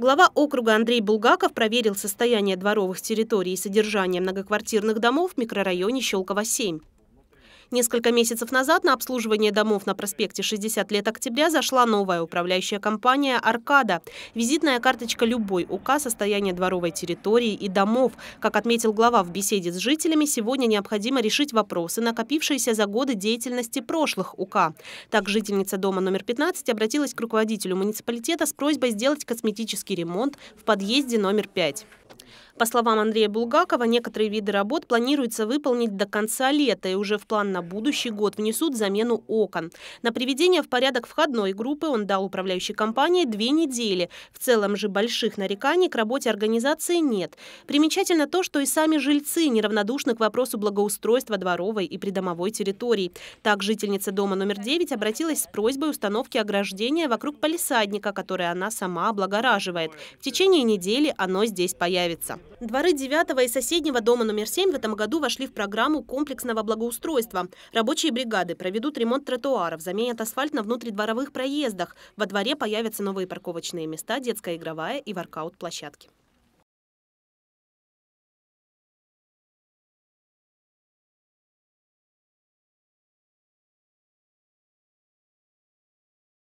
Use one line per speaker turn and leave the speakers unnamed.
Глава округа Андрей Булгаков проверил состояние дворовых территорий и содержание многоквартирных домов в микрорайоне Щелково-7. Несколько месяцев назад на обслуживание домов на проспекте 60 лет октября зашла новая управляющая компания «Аркада». Визитная карточка любой УК состояния дворовой территории и домов. Как отметил глава в беседе с жителями, сегодня необходимо решить вопросы, накопившиеся за годы деятельности прошлых УК. Так, жительница дома номер 15 обратилась к руководителю муниципалитета с просьбой сделать косметический ремонт в подъезде номер 5. По словам Андрея Булгакова, некоторые виды работ планируется выполнить до конца лета и уже в план на будущий год внесут замену окон. На приведение в порядок входной группы он дал управляющей компании две недели. В целом же больших нареканий к работе организации нет. Примечательно то, что и сами жильцы неравнодушны к вопросу благоустройства дворовой и придомовой территории. Так, жительница дома номер 9 обратилась с просьбой установки ограждения вокруг палисадника, который она сама облагораживает. В течение недели оно здесь появится. Дворы 9 и соседнего дома номер 7 в этом году вошли в программу комплексного благоустройства. Рабочие бригады проведут ремонт тротуаров, заменят асфальт на внутридворовых проездах. Во дворе появятся новые парковочные места, детская игровая и воркаут-площадки.